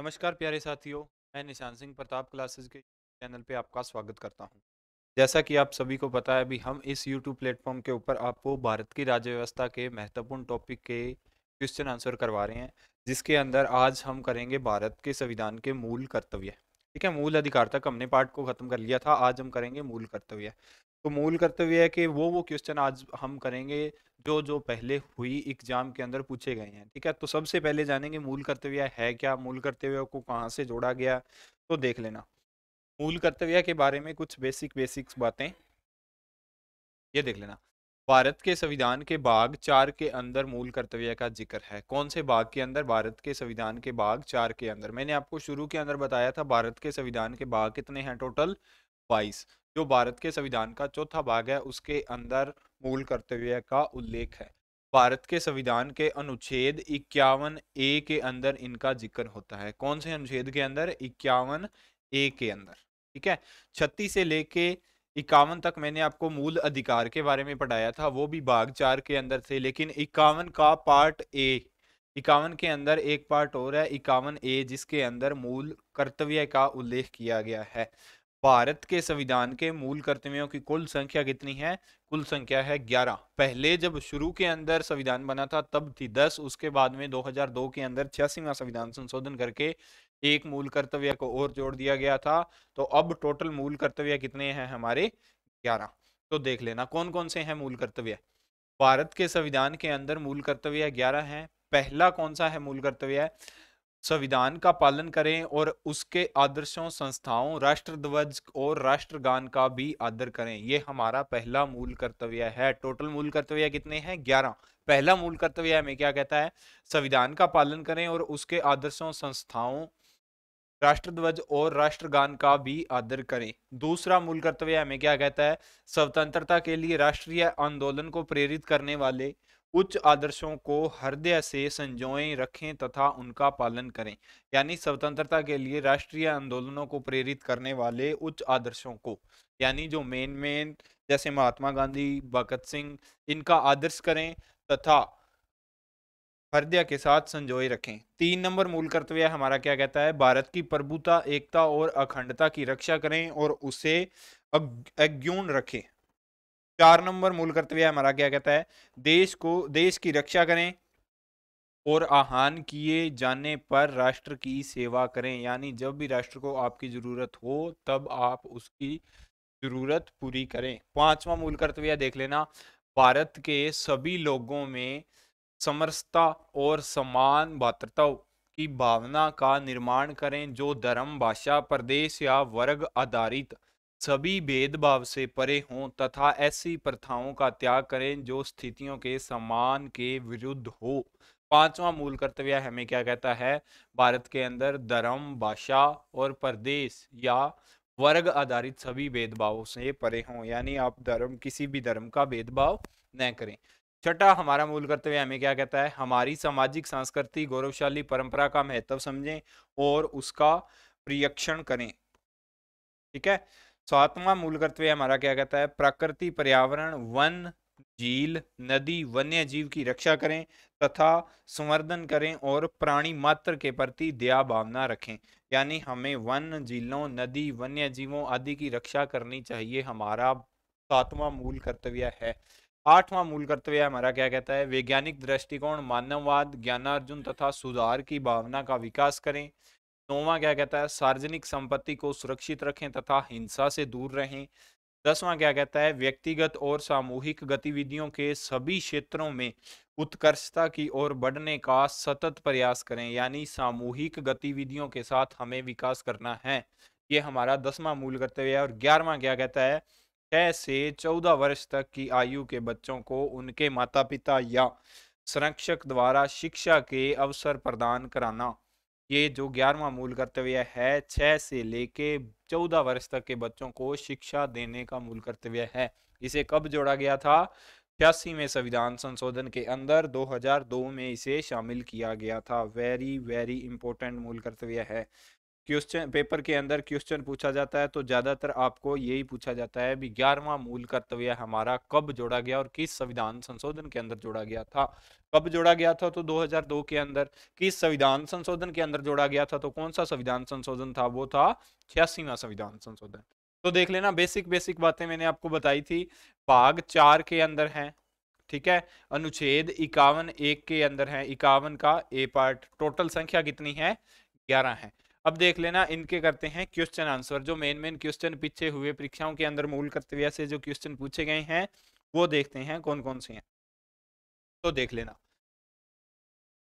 नमस्कार प्यारे साथियों मैं निशान सिंह प्रताप क्लासेस के चैनल पे आपका स्वागत करता हूँ जैसा कि आप सभी को पता है अभी हम इस यूट्यूब प्लेटफॉर्म के ऊपर आपको भारत की राज्य व्यवस्था के महत्वपूर्ण टॉपिक के क्वेश्चन आंसर करवा रहे हैं जिसके अंदर आज हम करेंगे भारत के संविधान के मूल कर्तव्य ठीक है मूल अधिकार तक हमने पार्ट को खत्म कर लिया था आज हम करेंगे मूल कर्तव्य तो मूल कर्तव्य है कि वो वो क्वेश्चन आज हम करेंगे जो जो पहले हुई एग्जाम के अंदर पूछे गए हैं ठीक है तो सबसे पहले जानेंगे मूल कर्तव्य है क्या मूल कर्तव्य को कहाँ से जोड़ा गया तो देख लेना मूल कर्तव्य के बारे में कुछ बेसिक बेसिक्स बातें ये देख लेना भारत के संविधान के बाघ चार के अंदर मूल कर्तव्य का जिक्र है कौन से बाघ के अंदर भारत के संविधान के बाघ चार के अंदर मैंने आपको शुरू के अंदर बताया था भारत के संविधान के बाघ कितने हैं टोटल बाईस जो भारत के संविधान का चौथा भाग है उसके अंदर मूल कर्तव्य का उल्लेख है भारत के संविधान के अनुच्छेद इक्यावन ए के अंदर इनका जिक्र होता है कौन से अनुच्छेद के अंदर इक्यावन ए के अंदर ठीक है छत्तीस से लेके इक्यावन तक मैंने आपको मूल अधिकार के बारे में पढ़ाया था वो भी भाग चार के अंदर थे लेकिन इक्यावन का पार्ट ए इक्यावन के अंदर एक पार्ट और है इक्यावन ए जिसके अंदर मूल कर्तव्य का उल्लेख किया गया है भारत के संविधान के मूल कर्तव्यों की कुल संख्या कितनी है कुल संख्या है 11 पहले जब शुरू के अंदर संविधान बना था तब थी 10 उसके बाद में 2002 के अंदर छियासीवा संविधान संशोधन करके एक मूल कर्तव्य को और जोड़ दिया गया था तो अब टोटल मूल कर्तव्य कितने हैं हमारे 11 तो देख लेना कौन कौन से हैं मूल कर्तव्य भारत के संविधान के अंदर मूल कर्तव्य ग्यारह है पहला कौन सा है मूल कर्तव्य संविधान का पालन करें और उसके आदर्शों संस्थाओं राष्ट्र ध्वज और राष्ट्रगान का भी आदर करें यह हमारा पहला मूल कर्तव्य है टोटल मूल कर्तव्य कितने हैं ग्यारह पहला मूल कर्तव्य हमें क्या कहता है संविधान का पालन करें और उसके आदर्शों संस्थाओं राष्ट्र ध्वज और राष्ट्रगान का भी आदर करें दूसरा मूल कर्तव्य हमें क्या कहता है स्वतंत्रता के लिए राष्ट्रीय आंदोलन को प्रेरित करने वाले उच्च आदर्शों को हृदय से संजोए रखें तथा उनका पालन करें यानी स्वतंत्रता के लिए राष्ट्रीय आंदोलनों को प्रेरित करने वाले उच्च आदर्शों को यानी जो मेन मेन जैसे महात्मा गांधी भगत सिंह इनका आदर्श करें तथा हृदय के साथ संजोए रखें तीन नंबर मूल कर्तव्य हमारा क्या कहता है भारत की प्रभुता एकता और अखंडता की रक्षा करें और उसे अज्ञून रखें चार नंबर मूल कर्तव्य हमारा क्या कहता है देश को देश की रक्षा करें और आह्वान किए जाने पर राष्ट्र की सेवा करें यानी जब भी राष्ट्र को आपकी ज़रूरत हो तब आप उसकी ज़रूरत पूरी करें पांचवा मूल कर्तव्य देख लेना भारत के सभी लोगों में समरसता और समान भातृत्व की भावना का निर्माण करें जो धर्म भाषा प्रदेश या वर्ग आधारित सभी भेदभाव से परे हों तथा ऐसी प्रथाओं का त्याग करें जो स्थितियों के सम्मान के विरुद्ध हो पांचवा मूल कर्तव्य हमें क्या कहता है भारत के अंदर धर्म भाषा और प्रदेश या वर्ग आधारित सभी भेदभावों से परे हों यानी आप धर्म किसी भी धर्म का भेदभाव न करें छठा हमारा मूल कर्तव्य हमें क्या कहता है हमारी सामाजिक सांस्कृतिक गौरवशाली परंपरा का महत्व समझें और उसका प्रियक्षण करें ठीक है सातवां कर्तव्य हमारा क्या कहता है प्रकृति पर्यावरण वन झील नदी वन्य जीव की रक्षा करें तथा संवर्धन करें और प्राणी मात्र के प्रति दया भावना रखें यानी हमें वन झीलों नदी वन्य जीवों आदि की रक्षा करनी चाहिए हमारा सातवां मूल कर्तव्य है आठवां मूल कर्तव्य हमारा क्या कहता है वैज्ञानिक दृष्टिकोण मानववाद ज्ञानार्जुन तथा सुधार की भावना का विकास करें नौवा क्या कहता है सार्वजनिक संपत्ति को सुरक्षित रखें तथा हिंसा से दूर रहें दसवां क्या कहता है व्यक्तिगत और सामूहिक गतिविधियों के सभी क्षेत्रों में उत्कर्षता की ओर बढ़ने का सतत प्रयास करें यानी सामूहिक गतिविधियों के साथ हमें विकास करना है ये हमारा दसवां मूल कर्तव्य है और ग्यारहवां क्या कहता है छह से चौदह वर्ष तक की आयु के बच्चों को उनके माता पिता या संरक्षक द्वारा शिक्षा के अवसर प्रदान कराना ये जो ग्यारहवा मूल कर्तव्य है छः से लेके चौदह वर्ष तक के बच्चों को शिक्षा देने का मूल कर्तव्य है इसे कब जोड़ा गया था छियासी में संविधान संशोधन के अंदर 2002 में इसे शामिल किया गया था वेरी वेरी इंपॉर्टेंट मूल कर्तव्य है क्वेश्चन पेपर के अंदर क्वेश्चन पूछा जाता है तो ज्यादातर आपको यही पूछा जाता है भी ग्यारहवा मूल कर्तव्य हमारा कब जोड़ा गया और किस संविधान संशोधन के अंदर जोड़ा गया था कब जोड़ा गया था तो 2002 के अंदर किस संविधान संशोधन के अंदर जोड़ा गया था तो कौन सा संविधान संशोधन था वो था छियासीवा संविधान संशोधन तो देख लेना बेसिक बेसिक बातें मैंने आपको बताई थी भाग चार के अंदर है ठीक है अनुच्छेद इक्यावन एक के अंदर है इक्यावन का ए पार्ट टोटल संख्या कितनी है ग्यारह है अब देख लेना इनके करते हैं क्वेश्चन आंसर जो मेन मेन क्वेश्चन पीछे हुए परीक्षाओं के अंदर मूल कर्तव्य से जो क्वेश्चन पूछे गए हैं वो देखते हैं कौन कौन से हैं तो देख लेना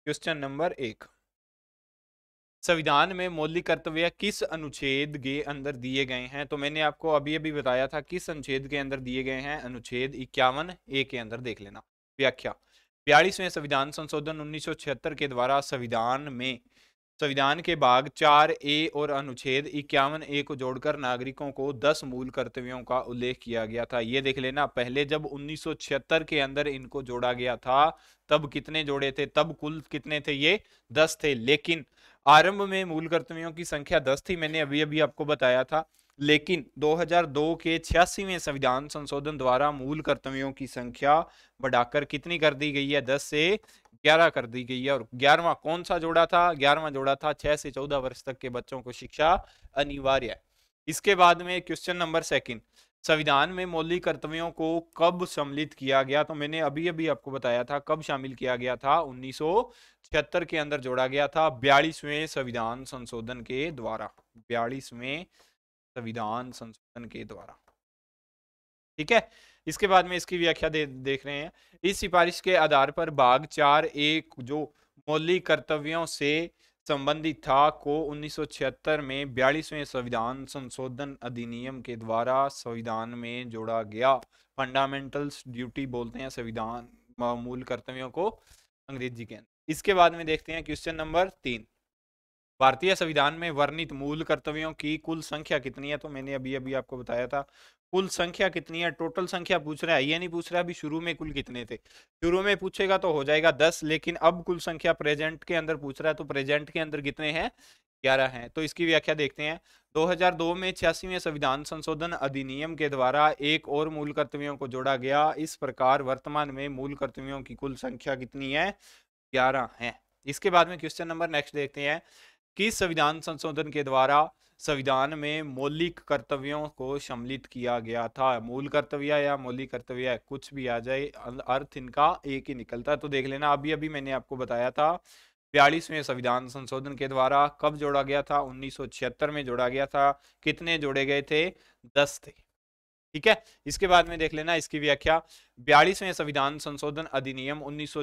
क्वेश्चन नंबर एक संविधान में मौलिक कर्तव्य किस अनुच्छेद के अंदर दिए गए हैं तो मैंने आपको अभी अभी बताया था किस अनुच्छेद के अंदर दिए गए हैं अनुच्छेद इक्यावन ए के अंदर देख लेना व्याख्या बयालीसवें संविधान संशोधन 1976 के द्वारा संविधान में संविधान के भाग चार ए और अनुच्छेद इक्यावन ए को जोड़कर नागरिकों को दस मूल कर्तव्यों का उल्लेख किया गया था ये देख लेना पहले जब उन्नीस के अंदर इनको जोड़ा गया था तब कितने जोड़े थे तब कुल कितने थे ये दस थे लेकिन आरंभ में मूल कर्तव्यों की संख्या दस थी मैंने अभी अभी आपको बताया था लेकिन 2002 के छियासीवें संविधान संशोधन द्वारा मूल कर्तव्यों की संख्या बढ़ाकर कितनी कर दी गई है 10 से ग्यारह कर दी गई है और ग्यारहवा कौन सा जोड़ा था ग्यारहवा जोड़ा था छह से चौदह वर्ष तक के बच्चों को शिक्षा अनिवार्य है इसके बाद में क्वेश्चन नंबर सेकंड संविधान में मौलिक कर्तव्यों को कब सम्मिलित किया गया तो मैंने अभी अभी आपको बताया था कब शामिल किया गया था उन्नीस के अंदर जोड़ा गया था बयालीसवें संविधान संशोधन के द्वारा बयालीसवें संविधान संशोधन के द्वारा ठीक है इसके बाद में इसकी व्याख्या दे, देख रहे हैं इस सिफारिश के आधार पर भाग चार एक जो मौलिक कर्तव्यों से संबंधित था को 1976 में बयालीसवें संविधान संशोधन अधिनियम के द्वारा संविधान में जोड़ा गया फंडामेंटल्स ड्यूटी बोलते हैं संविधान मूल कर्तव्यों को अंग्रेजी के अंदर इसके बाद में देखते हैं क्वेश्चन नंबर तीन भारतीय संविधान में वर्णित मूल कर्तव्यों की कुल संख्या कितनी है तो मैंने अभी अभी आपको बताया था कुल संख्या कितनी है टोटल संख्या पूछ रहा है ये नहीं पूछ रहा अभी शुरू में कुल कितने थे शुरू में पूछेगा तो हो जाएगा दस लेकिन अब कुल संख्या प्रेजेंट के अंदर पूछ रहा है तो प्रेजेंट के अंदर कितने हैं ग्यारह हैं तो इसकी व्याख्या देखते हैं 2002 में छियासीवें संविधान संशोधन अधिनियम के द्वारा एक और मूल कर्तव्यों को जोड़ा गया इस प्रकार वर्तमान में मूल कर्तव्यों की कुल संख्या कितनी है ग्यारह है इसके बाद में क्वेश्चन नंबर नेक्स्ट देखते हैं कि संविधान संशोधन के द्वारा संविधान में मौलिक कर्तव्यों को सम्मिलित किया गया था मूल कर्तव्य या मौलिक कर्तव्य कुछ भी आ जाए अर्थ इनका एक ही निकलता है तो देख लेना अभी अभी मैंने आपको बताया था बयालीसवें संविधान संशोधन के द्वारा कब जोड़ा गया था उन्नीस में जोड़ा गया था कितने जोड़े गए थे दस थे ठीक है इसके बाद में देख लेना इसकी व्याख्या बयालीसवें संविधान संशोधन अधिनियम उन्नीस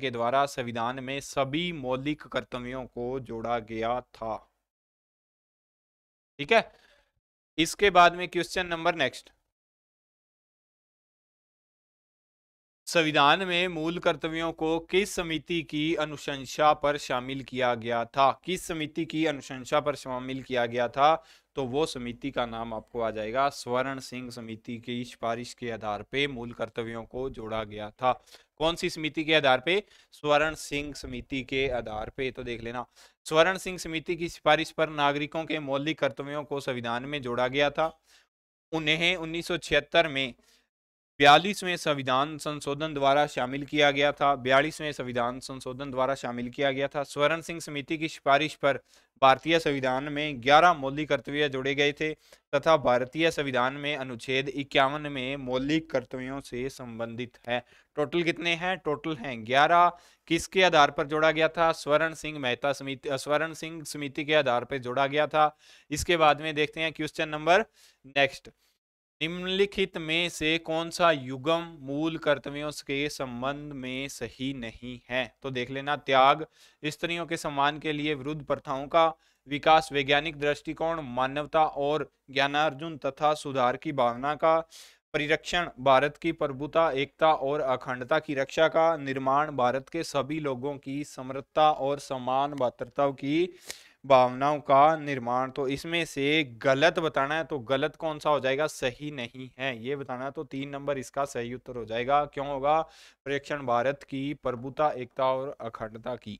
के द्वारा संविधान में सभी मौलिक कर्तव्यों को जोड़ा गया था ठीक है इसके बाद में क्वेश्चन नंबर नेक्स्ट संविधान में मूल कर्तव्यों को किस समिति की अनुशंसा पर शामिल किया गया था किस समिति की अनुशंसा पर शामिल किया गया था तो वो समिति का नाम आपको आ जाएगा स्वर्ण सिंह समिति की सिफारिश के आधार पे मूल कर्तव्यों को जोड़ा गया था कौन सी समिति के आधार पे स्वर्ण सिंह समिति के आधार पे तो देख लेना स्वर्ण सिंह समिति की सिफारिश पर नागरिकों के मौलिक कर्तव्यों को संविधान में जोड़ा गया था उन्हें उन्नीस में बयालीसवें संविधान संशोधन द्वारा शामिल किया गया था बयालीसवें संविधान संशोधन द्वारा शामिल किया गया था स्वर्ण सिंह समिति की सिफारिश पर भारतीय संविधान में 11 मौलिक कर्तव्य जोड़े गए थे तथा भारतीय संविधान में अनुच्छेद इक्यावन में मौलिक कर्तव्यों से संबंधित है टोटल कितने हैं टोटल हैं ग्यारह किसके आधार पर जोड़ा गया था स्वर्ण सिंह मेहता समिति स्वर्ण सिंह समिति के आधार पर जोड़ा गया था इसके बाद में देखते हैं क्वेश्चन नंबर नेक्स्ट निम्नलिखित में से कौन सा युगम मूल कर्तव्यों के संबंध में सही नहीं है तो देख लेना त्याग स्त्रियों के सम्मान के लिए विरुद्ध प्रथाओं का विकास वैज्ञानिक दृष्टिकोण मानवता और ज्ञानार्जुन तथा सुधार की भावना का परिरक्षण भारत की प्रभुता एकता और अखंडता की रक्षा का निर्माण भारत के सभी लोगों की समृद्धता और समान पात्रता की भावनाओं का निर्माण तो इसमें से गलत बताना है तो गलत कौन सा हो जाएगा सही नहीं है ये बताना तो तीन नंबर इसका सही उत्तर हो जाएगा क्यों होगा प्रेक्षण भारत की प्रभुता एकता और अखंडता की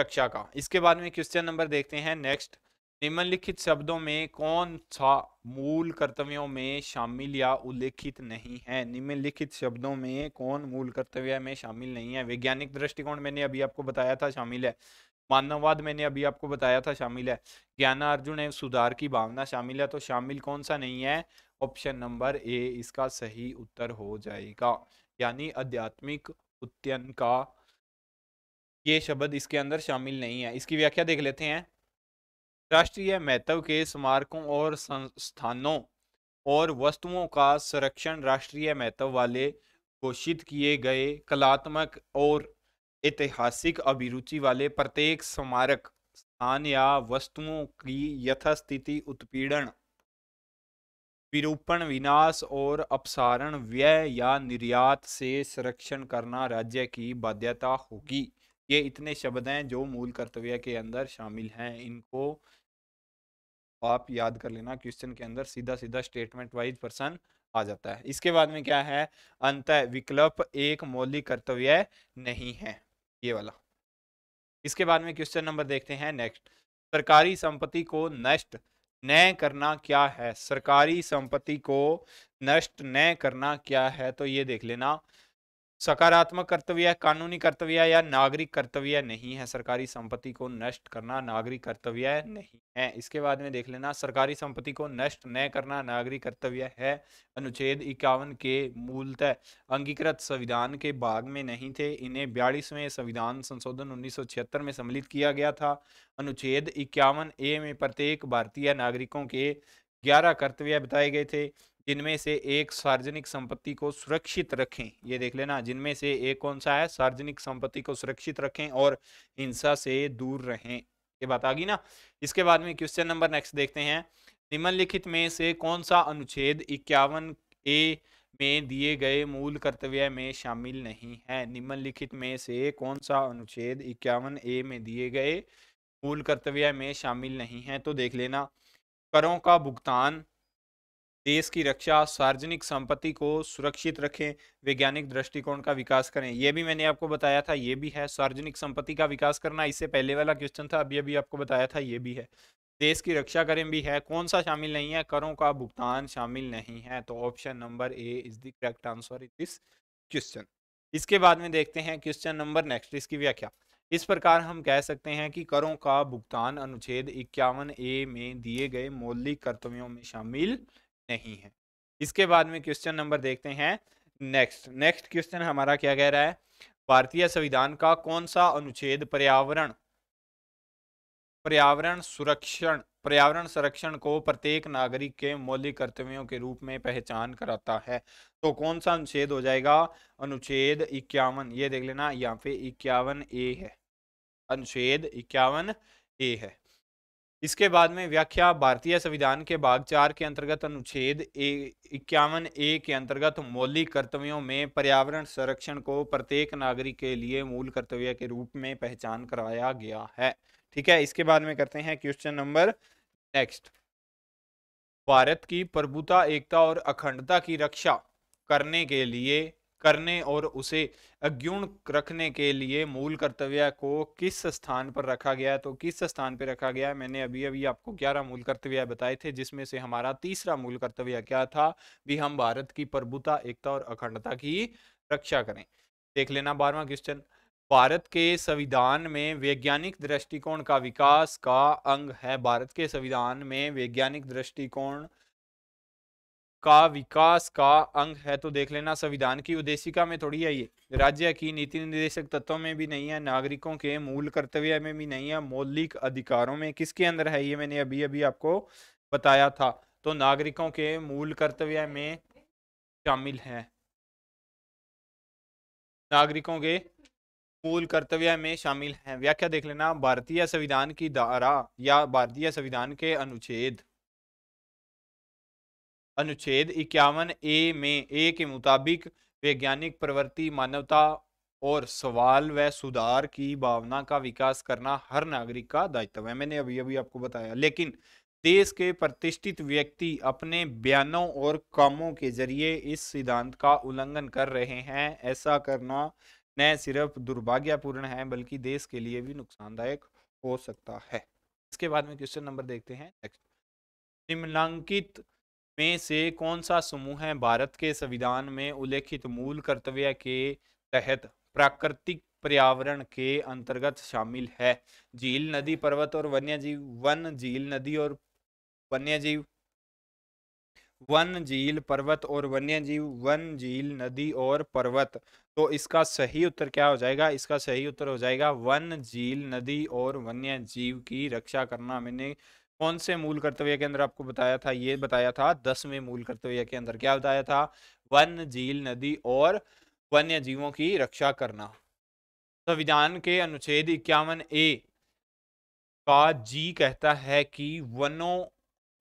रक्षा का इसके बाद में क्वेश्चन नंबर देखते हैं नेक्स्ट निम्नलिखित शब्दों में कौन सा मूल कर्तव्यों में शामिल या उल्लेखित नहीं है निम्नलिखित शब्दों में कौन मूल कर्तव्य में शामिल नहीं है वैज्ञानिक दृष्टिकोण मैंने अभी आपको बताया था शामिल है मानववाद मैंने अभी आपको बताया था शामिल है ज्ञान अर्जुन है सुधार की भावना शामिल है तो शामिल कौन सा नहीं है ऑप्शन नंबर ए इसका सही उत्तर हो जाएगा यानी आध्यात्मिक उत्तन का ये शब्द इसके अंदर शामिल नहीं है इसकी व्याख्या देख लेते हैं राष्ट्रीय महत्व के स्मारकों और संस्थानों और वस्तुओं का संरक्षण राष्ट्रीय महत्व वाले घोषित किए गए कलात्मक और ऐतिहासिक अभिरुचि वाले प्रत्येक स्मारक स्थान या वस्तुओं की यथास्थिति उत्पीड़न विरूपण विनाश और अपसारण व्यय या निर्यात से संरक्षण करना राज्य की बाध्यता होगी ये इतने शब्द हैं जो मूल कर्तव्य के अंदर शामिल हैं इनको आप याद कर लेना क्वेश्चन के अंदर सीधा सीधा स्टेटमेंट वाइज पर्सन आ जाता है इसके बाद में क्या है अंत विकल्प एक मौलिक कर्तव्य नहीं है ये वाला इसके बाद में क्वेश्चन नंबर देखते हैं नेक्स्ट सरकारी संपत्ति को नष्ट न करना क्या है सरकारी संपत्ति को नष्ट न करना क्या है तो ये देख लेना सकारात्मक कर्तव्य है कानूनी कर्तव्य या नागरिक कर्तव्य नहीं है सरकारी संपत्ति को नष्ट करना नागरिक कर्तव्य नहीं है इसके बाद में देख लेना सरकारी संपत्ति को नष्ट न करना नागरिक कर्तव्य है अनुच्छेद इक्यावन के मूलतः अंगीकृत संविधान के भाग में नहीं थे इन्हें बयालीसवें संविधान संशोधन उन्नीस में सम्मिलित किया गया था अनुच्छेद इक्यावन ए में प्रत्येक भारतीय नागरिकों के ग्यारह कर्तव्य बताए गए थे जिनमें से एक सार्वजनिक संपत्ति को सुरक्षित रखें ये देख लेना जिनमें से एक कौन सा है सार्वजनिक संपत्ति को सुरक्षित रखें और हिंसा से दूर रहें ये बात आ गई ना इसके बाद में क्वेश्चन नंबर नेक्स्ट देखते हैं निम्नलिखित में से कौन सा अनुच्छेद इक्यावन ए में दिए गए मूल कर्तव्य में शामिल नहीं है निम्नलिखित में से कौन सा अनुच्छेद इक्यावन ए में दिए गए मूल कर्तव्य में शामिल नहीं है तो देख लेना करों का भुगतान देश की रक्षा सार्वजनिक संपत्ति को सुरक्षित रखें वैज्ञानिक दृष्टिकोण का विकास करें यह भी मैंने आपको बताया था ये भी है सार्वजनिक संपत्ति का विकास करना इससे पहले वाला क्वेश्चन था अभी अभी आपको बताया था ये भी है देश की रक्षा करें भी है कौन सा शामिल नहीं है करों का भुगतान शामिल नहीं है तो option number A is the correct answer in this question इसके बाद में देखते हैं क्वेश्चन नंबर नेक्स्ट इसकी व्याख्या इस प्रकार हम कह सकते हैं कि करों का भुगतान अनुच्छेद इक्यावन ए में दिए गए मौलिक कर्तव्यों में शामिल नहीं है इसके बाद में क्वेश्चन नंबर देखते हैं नेक्स्ट नेक्स्ट क्वेश्चन हमारा क्या कह रहा है भारतीय संविधान का कौन सा अनुच्छेद पर्यावरण पर्यावरण सुरक्षण पर्यावरण संरक्षण को प्रत्येक नागरिक के मौलिक कर्तव्यों के रूप में पहचान कराता है तो कौन सा अनुच्छेद हो जाएगा अनुच्छेद इक्यावन ये देख लेना यहाँ पे इक्यावन ए है अनुच्छेद इक्यावन ए है इसके बाद में व्याख्या भारतीय संविधान के भाग चार के अंतर्गत अनुच्छेद इक्यावन ए के अंतर्गत मौलिक कर्तव्यों में पर्यावरण संरक्षण को प्रत्येक नागरिक के लिए मूल कर्तव्य के रूप में पहचान कराया गया है ठीक है इसके बाद में करते हैं क्वेश्चन नंबर नेक्स्ट भारत की प्रभुता एकता और अखंडता की रक्षा करने के लिए करने और उसे अग्युण रखने के लिए मूल कर्तव्य को किस स्थान पर रखा गया तो किस स्थान पर रखा गया मैंने अभी अभी आपको ग्यारह मूल कर्तव्य बताए थे जिसमें से हमारा तीसरा मूल कर्तव्य क्या था भी हम भारत की प्रभुता एकता और अखंडता की रक्षा करें देख लेना बारवा क्वेश्चन भारत के संविधान में वैज्ञानिक दृष्टिकोण का विकास का अंग है भारत के संविधान में वैज्ञानिक दृष्टिकोण का विकास का अंग है तो देख लेना संविधान की उद्देशिका में थोड़ी है ये राज्य की नीति निर्देशक तत्वों में भी नहीं है नागरिकों के मूल कर्तव्य में भी नहीं है मौलिक अधिकारों में किसके अंदर है ये मैंने अभी अभी आपको बताया था तो नागरिकों के मूल कर्तव्य में शामिल है नागरिकों के मूल कर्तव्य में शामिल है व्याख्या देख लेना भारतीय संविधान की धारा या भारतीय संविधान के अनुच्छेद अनुच्छेद इक्यावन ए में ए के मुताबिक वैज्ञानिक प्रवृत्ति मानवता और सवाल व सुधार की भावना का विकास करना हर नागरिक का दायित्व है मैंने अभी अभी आपको बताया लेकिन देश के प्रतिष्ठित व्यक्ति अपने बयानों और कामों के जरिए इस सिद्धांत का उल्लंघन कर रहे हैं ऐसा करना न सिर्फ दुर्भाग्यपूर्ण है बल्कि देश के लिए भी नुकसानदायक हो सकता है इसके बाद में क्वेश्चन नंबर देखते हैं निम्नांकित में से कौन सा समूह है भारत के संविधान में उल्लेखित मूल कर्तव्य के तहत प्राकृतिक पर्यावरण के अंतर्गत शामिल है झील नदी पर्वत और वन्य जीव वन झील नदी और वन्य जीव वन झील पर्वत और वन्य जीव वन झील नदी और पर्वत तो इसका सही उत्तर क्या हो जाएगा इसका सही उत्तर हो जाएगा वन झील नदी और वन्य जीव की रक्षा करना मैंने कौन से मूल कर्तव्य के अंदर आपको बताया था ये बताया था दसवें मूल कर्तव्य के अंदर क्या बताया था वन झील नदी और वन्य जीवों की रक्षा करना संविधान के अनुच्छेद इक्यावन ए का जी कहता है कि वनों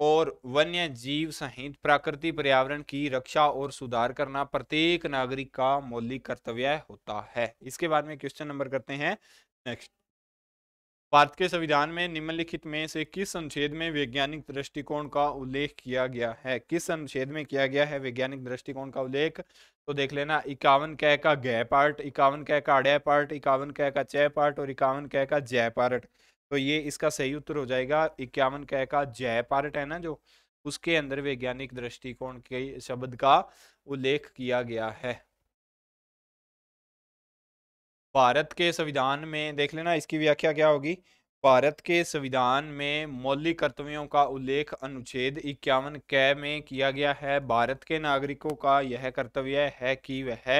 और वन्य जीव सहित प्राकृतिक पर्यावरण की रक्षा और सुधार करना प्रत्येक नागरिक का मौलिक कर्तव्य होता है इसके बाद में क्वेश्चन नंबर करते हैं नेक्स्ट भारत के संविधान में निम्नलिखित में से किस अनुच्छेद में वैज्ञानिक दृष्टिकोण का उल्लेख किया गया है किस अनुच्छेद में किया गया है वैज्ञानिक दृष्टिकोण का उल्लेख तो देख लेना इक्यावन कह का गय पार्ट इक्यावन कह का अड़य पार्ट इक्यावन कह का चय पार्ट और इक्यावन कह का जय पार्ट तो ये इसका सही उत्तर हो जाएगा इक्यावन कह का जय पार्ट है ना जो उसके अंदर वैज्ञानिक दृष्टिकोण के शब्द का उल्लेख किया गया है भारत के संविधान में देख लेना इसकी व्याख्या क्या होगी भारत के संविधान में मौलिक कर्तव्यों का उल्लेख अनुच्छेद इक्यावन क में किया गया है भारत के नागरिकों का यह कर्तव्य है कि वह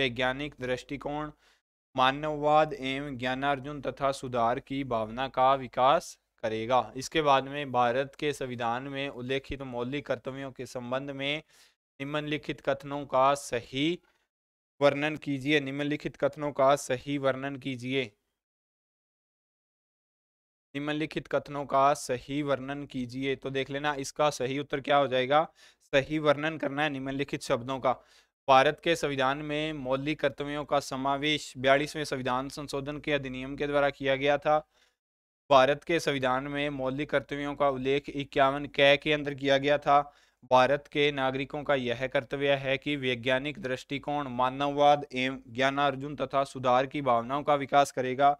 वैज्ञानिक दृष्टिकोण मानववाद एवं ज्ञानार्जुन तथा सुधार की भावना का विकास करेगा इसके बाद में भारत के संविधान में उल्लेखित मौलिक कर्तव्यों के संबंध में निम्नलिखित कथनों का सही वर्णन कीजिए निम्नलिखित कथनों का सही वर्णन कीजिए निम्नलिखित कथनों का सही वर्णन कीजिए तो देख लेना इसका सही उत्तर क्या हो जाएगा सही वर्णन करना है निम्नलिखित शब्दों का भारत के संविधान में मौलिक कर्तव्यों का समावेश बयालीसवें संविधान संशोधन के अधिनियम के द्वारा किया गया था भारत के संविधान में मौलिक कर्तव्यों का उल्लेख इक्यावन कै के अंदर किया गया था भारत के नागरिकों का यह कर्तव्य है कि वैज्ञानिक दृष्टिकोण मानववाद एवं ज्ञानार्जुन तथा सुधार की भावनाओं का विकास करेगा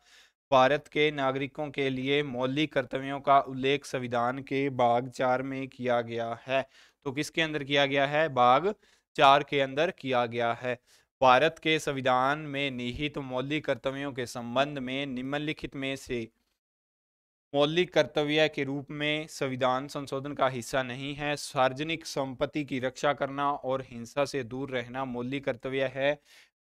भारत के नागरिकों के लिए मौलिक कर्तव्यों का उल्लेख संविधान के भाग चार में किया गया है तो किसके अंदर किया गया है भाग चार के अंदर किया गया है भारत के संविधान में निहित मौलिक कर्तव्यों के संबंध में निम्नलिखित में से मौलिक कर्तव्य के रूप में संविधान संशोधन का हिस्सा नहीं है सार्वजनिक संपत्ति की रक्षा करना और हिंसा से दूर रहना मौलिक कर्तव्य है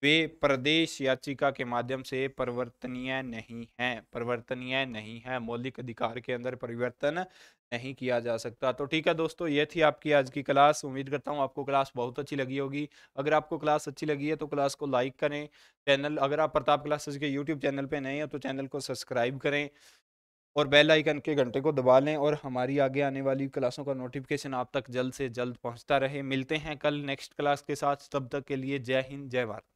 वे प्रदेश याचिका के माध्यम से परिवर्तनीय नहीं है परिवर्तनीय नहीं है मौलिक अधिकार के अंदर परिवर्तन नहीं किया जा सकता तो ठीक है दोस्तों ये थी आपकी आज की क्लास उम्मीद करता हूँ आपको क्लास बहुत अच्छी लगी होगी अगर आपको क्लास अच्छी लगी है तो क्लास को लाइक करें चैनल अगर आप प्रताप क्लासेज के यूट्यूब चैनल पर नए हैं तो चैनल को सब्सक्राइब करें और बेल आइकन के घंटे को दबा लें और हमारी आगे आने वाली क्लासों का नोटिफिकेशन आप तक जल्द से जल्द पहुंचता रहे मिलते हैं कल नेक्स्ट क्लास के साथ तब तक के लिए जय हिंद जय भारत